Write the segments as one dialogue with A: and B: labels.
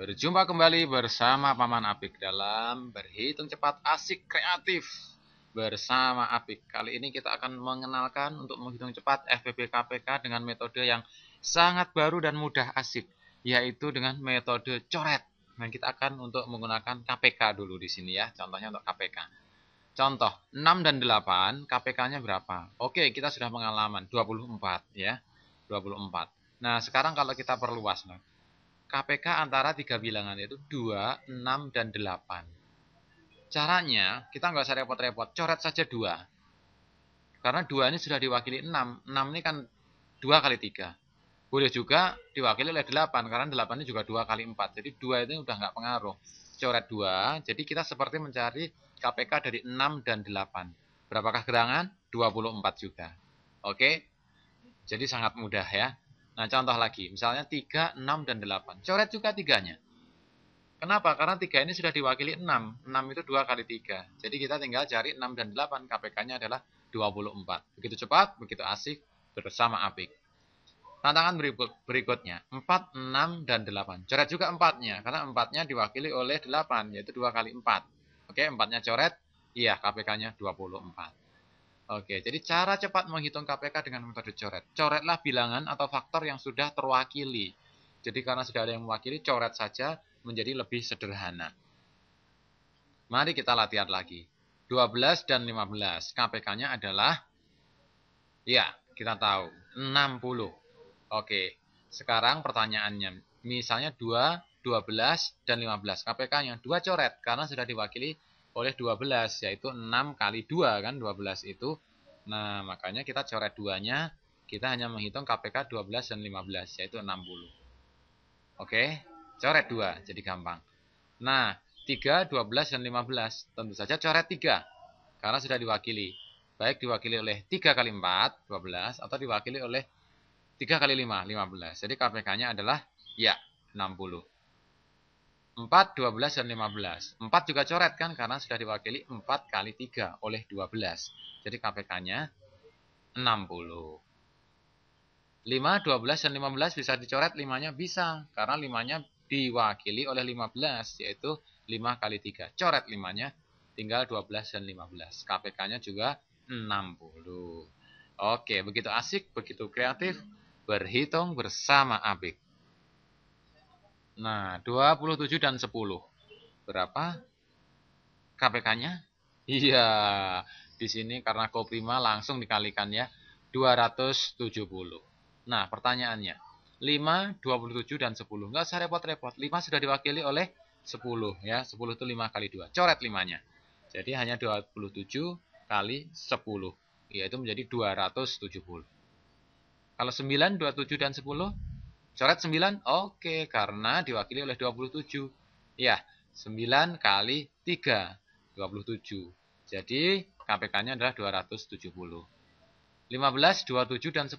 A: Berjumpa kembali bersama Paman Apik dalam Berhitung Cepat Asik Kreatif bersama Apik. Kali ini kita akan mengenalkan untuk menghitung cepat FPP KPK dengan metode yang sangat baru dan mudah asik, yaitu dengan metode coret. Nah, kita akan untuk menggunakan KPK dulu di sini ya, contohnya untuk KPK. Contoh, 6 dan 8, KPK-nya berapa? Oke, kita sudah pengalaman, 24 ya, 24. Nah, sekarang kalau kita perluas, nah, KPK antara tiga bilangan yaitu 2, 6, dan 8. Caranya kita nggak usah repot-repot, coret saja 2. Karena 2 ini sudah diwakili 6, 6 ini kan 2 kali 3. Boleh juga diwakili oleh 8, karena 8 ini juga 2 kali 4. Jadi 2 itu udah nggak pengaruh. Coret 2, jadi kita seperti mencari KPK dari 6 dan 8. Berapakah gerangan? 24 juga. Oke, jadi sangat mudah ya. Nah, contoh lagi, misalnya 3, 6, dan 8. Coret juga tiganya. Kenapa? Karena 3 ini sudah diwakili 6. 6 itu 2 kali 3. Jadi kita tinggal cari 6 dan 8. KPK-nya adalah 24. Begitu cepat, begitu asik, bersama apik. Tantangan berikut, berikutnya, 4, 6, dan 8. Coret juga 4-nya, karena 4-nya diwakili oleh 8, yaitu 2 kali 4. Oke, 4-nya coret, iya KPK-nya 24. Oke, jadi cara cepat menghitung KPK dengan metode coret. Coretlah bilangan atau faktor yang sudah terwakili. Jadi karena sudah ada yang mewakili, coret saja menjadi lebih sederhana. Mari kita latihan lagi. 12 dan 15. KPK-nya adalah, ya, kita tahu, 60. Oke, sekarang pertanyaannya. Misalnya 2, 12, dan 15. KPK-nya 2 coret, karena sudah diwakili oleh 12 yaitu 6 kali 2 kan 12 itu nah makanya kita coret duanya kita hanya menghitung KPK 12 dan 15 yaitu 60 oke coret 2 jadi gampang nah 3, 12, dan 15 tentu saja coret 3 karena sudah diwakili baik diwakili oleh 3 kali 4 12 atau diwakili oleh 3 kali 5 15 jadi KPK nya adalah ya 60 4, 12, dan 15. 4 juga coret kan karena sudah diwakili 4 kali 3 oleh 12. Jadi KPK-nya 60. 5, 12, dan 15 bisa dicoret 5-nya bisa. Karena 5-nya diwakili oleh 15 yaitu 5 kali 3. Coret 5-nya tinggal 12 dan 15. KPK-nya juga 60. Oke, begitu asik, begitu kreatif. Berhitung bersama Abik. Nah, 27 dan 10. Berapa KPK-nya? Iya, di sini karena koprima langsung dikalikan ya. 270. Nah, pertanyaannya. 5, 27, dan 10. Nggak usah repot-repot. 5 sudah diwakili oleh 10. ya 10 itu 5 kali 2. Coret 5-nya. Jadi hanya 27 kali 10. Yaitu menjadi 270. Kalau 9, 27, dan 10 Coret 9? Oke, karena diwakili oleh 27. Ya, 9 kali 3, 27. Jadi, KPK-nya adalah 270. 15, 27, dan 10.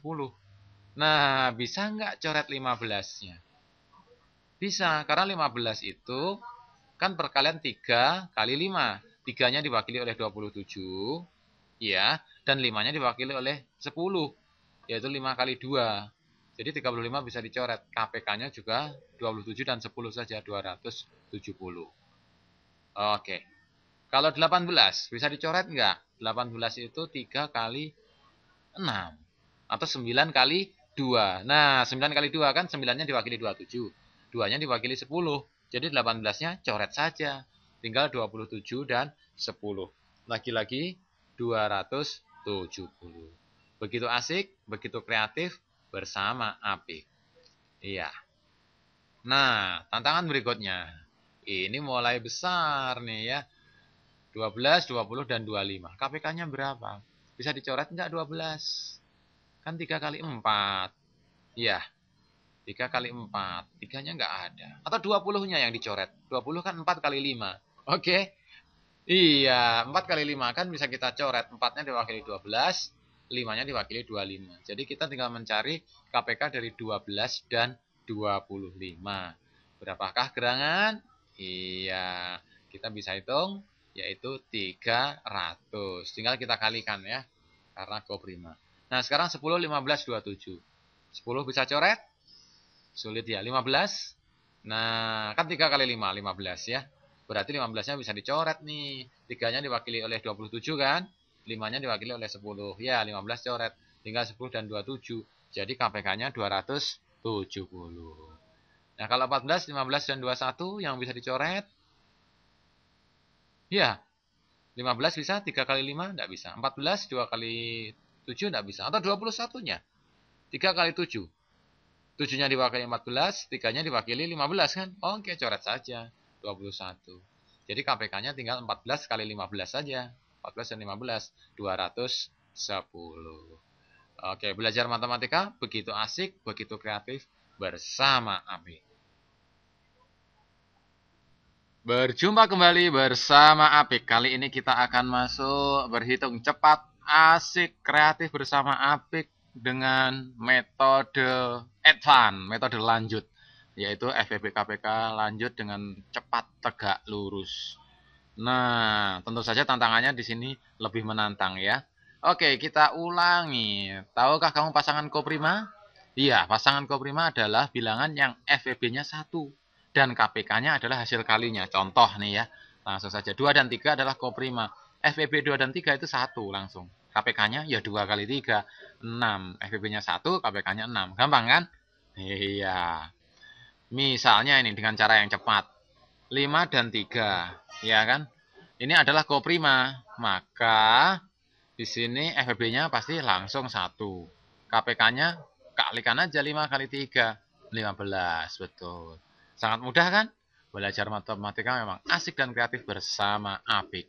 A: Nah, bisa nggak coret 15-nya? Bisa, karena 15 itu kan perkalian 3 kali 5. 3-nya diwakili oleh 27, ya, dan 5-nya diwakili oleh 10, yaitu 5 kali 2. Jadi 35 bisa dicoret. KPK-nya juga 27 dan 10 saja, 270. Oke. Kalau 18, bisa dicoret enggak? 18 itu 3 kali 6. Atau 9 kali 2. Nah, 9 kali 2 kan 9-nya diwakili 27. 2-nya diwakili 10. Jadi 18-nya coret saja. Tinggal 27 dan 10. Lagi-lagi 270. Begitu asik, begitu kreatif, bersama api. Iya. Nah, tantangan berikutnya. Ini mulai besar nih ya. 12, 20, dan 25. KPK-nya berapa? Bisa dicoret enggak 12? Kan 3 kali 4. Iya. 3 kali 4. 3-nya enggak ada. Atau 20-nya yang dicoret. 20 kan 4 kali 5. Oke. Iya, 4 kali 5 kan bisa kita coret. 4-nya diwakili 12. 5-nya diwakili 25. Jadi kita tinggal mencari KPK dari 12 dan 25. Berapakah gerangan? Iya, kita bisa hitung yaitu 300. Tinggal kita kalikan ya, karena koprima. Nah, sekarang 10, 15, 27. 10 bisa coret? Sulit ya, 15? Nah, kan 3 kali 5, 15 ya. Berarti 15-nya bisa dicoret nih. 3-nya diwakili oleh 27 kan? 5-nya diwakili oleh 10. Ya, 15 coret. Tinggal 10 dan 27. Jadi KPK-nya 270. Nah, kalau 14, 15, dan 21 yang bisa dicoret. Ya, 15 bisa, 3 kali 5 tidak bisa. 14, 2 kali 7 tidak bisa. Atau 21-nya. 3 kali 7. 7-nya diwakili 14, 3-nya diwakili 15 kan? Oke, coret saja. 21. Jadi KPK-nya tinggal 14 kali 15 saja. 14 dan 15, 210. Oke, belajar matematika begitu asik, begitu kreatif bersama Abi. Berjumpa kembali bersama Apik. Kali ini kita akan masuk berhitung cepat, asik, kreatif bersama Apik dengan metode advance, metode lanjut, yaitu FPP lanjut dengan cepat, tegak, lurus. Nah, tentu saja tantangannya di sini lebih menantang ya. Oke, kita ulangi. Tahukah kamu pasangan koprima? Iya, pasangan koprima adalah bilangan yang FEB-nya satu dan KPK-nya adalah hasil kalinya. Contoh nih ya. Langsung saja 2 dan 3 adalah koprima. FEB dua dan tiga itu satu langsung. KPK-nya ya dua kali tiga enam FEB-nya satu KPK-nya enam Gampang kan? Iya. Misalnya ini dengan cara yang cepat. 5 dan 3, ya kan? Ini adalah koprima, maka di sini FPB-nya pasti langsung 1. KPK-nya kalikan aja 5 kali 3, 15, betul. Sangat mudah kan? Belajar matematika memang asik dan kreatif bersama Apik.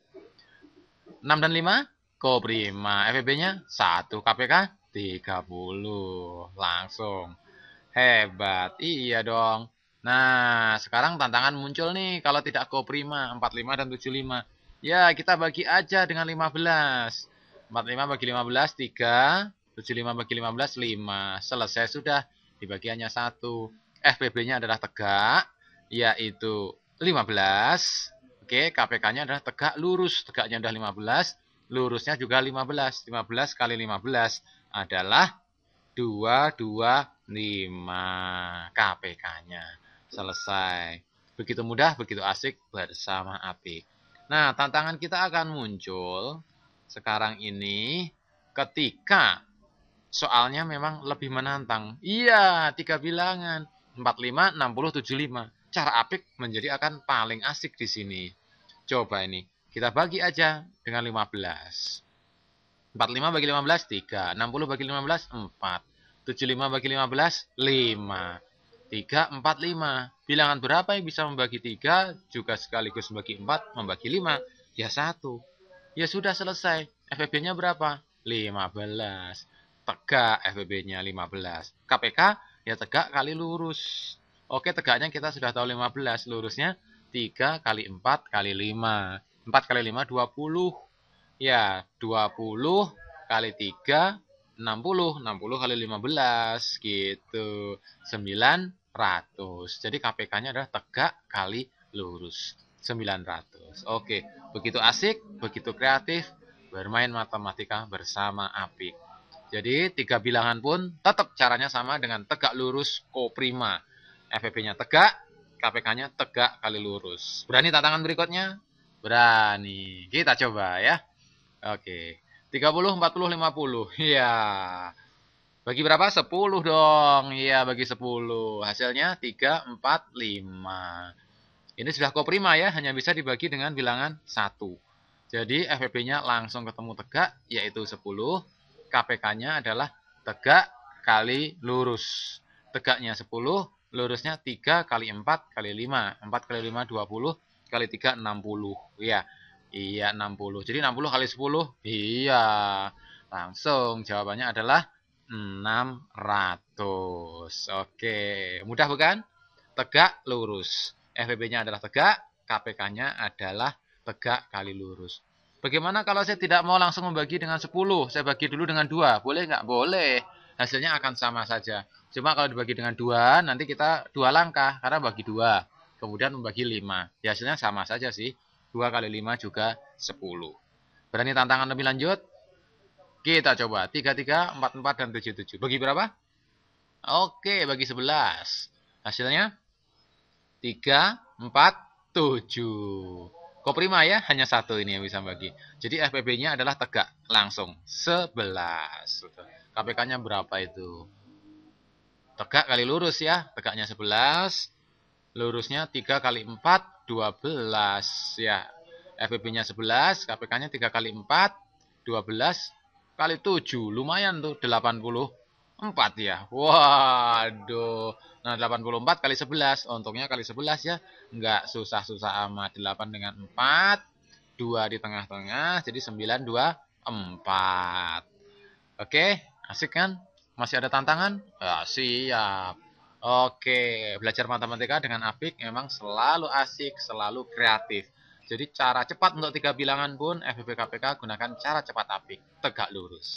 A: 6 dan 5, koprima. FPB-nya 1, KPK 30. Langsung. Hebat. Iya dong. Nah, sekarang tantangan muncul nih kalau tidak go prima 45 dan 75. Ya, kita bagi aja dengan 15. 45 bagi 15 3, 75 bagi 15 5. Selesai sudah. dibagiannya 1. satu. FPB-nya adalah tegak, yaitu 15. Oke, KPK-nya adalah tegak lurus. Tegaknya adalah 15, lurusnya juga 15. 15 kali 15 adalah 225 KPK-nya selesai. Begitu mudah, begitu asik bersama api. Nah, tantangan kita akan muncul sekarang ini ketika soalnya memang lebih menantang. Iya, tiga bilangan. 45, 60, 75. Cara apik menjadi akan paling asik di sini. Coba ini, kita bagi aja dengan 15. 45 bagi 15, 3. 60 bagi 15, 4. 75 bagi 15, 5. 3, 4, 5. Bilangan berapa yang bisa membagi 3 juga sekaligus membagi 4, membagi 5? Ya 1. Ya sudah selesai. FPB-nya berapa? 15. Tegak FPB-nya 15. KPK ya tegak kali lurus. Oke, tegaknya kita sudah tahu 15. Lurusnya 3 kali 4 kali 5. 4 kali 5 20. Ya, 20 kali 3 60. 60 kali 15 gitu. 9 ratus. Jadi KPK-nya adalah tegak kali lurus. 900. Oke, begitu asik, begitu kreatif, bermain matematika bersama Apik. Jadi tiga bilangan pun tetap caranya sama dengan tegak lurus koprima. FPP-nya tegak, KPK-nya tegak kali lurus. Berani tantangan berikutnya? Berani. Kita coba ya. Oke. 30, 40, 50. Iya. Bagi berapa? 10 dong. Iya, bagi 10. Hasilnya 3, 4, 5. Ini sudah koprima ya, hanya bisa dibagi dengan bilangan 1. Jadi FPB-nya langsung ketemu tegak, yaitu 10. KPK-nya adalah tegak kali lurus. Tegaknya 10, lurusnya 3 kali 4 kali 5. 4 kali 5, 20. Kali 3, 60. Iya, iya 60. Jadi 60 kali 10, iya. Langsung jawabannya adalah 600. Oke, mudah bukan? Tegak lurus. FPP-nya adalah tegak, KPK-nya adalah tegak kali lurus. Bagaimana kalau saya tidak mau langsung membagi dengan 10? Saya bagi dulu dengan 2. Boleh nggak? Boleh. Hasilnya akan sama saja. Cuma kalau dibagi dengan 2, nanti kita dua langkah. Karena bagi 2. Kemudian membagi 5. Ya, hasilnya sama saja sih. 2 kali 5 juga 10. Berani tantangan lebih lanjut? Kita coba 33, 44, dan 77. Bagi berapa? Oke, bagi 11. Hasilnya 3, 4, 7. prima ya, hanya satu ini yang bisa bagi. Jadi FPB-nya adalah tegak langsung 11. KPK-nya berapa itu? Tegak kali lurus ya, tegaknya 11. Lurusnya 3 kali 4, 12 ya. FPB-nya 11, KPK-nya 3 kali 4, 12, kali 7 lumayan tuh 84 ya waduh nah 84 kali 11 untungnya kali 11 ya nggak susah-susah amat 8 dengan 4 2 di tengah-tengah jadi 9 2 4 oke asik kan masih ada tantangan ya, siap oke belajar matematika dengan apik memang selalu asik selalu kreatif jadi cara cepat untuk tiga bilangan pun FBB KPK gunakan cara cepat apik, tegak lurus.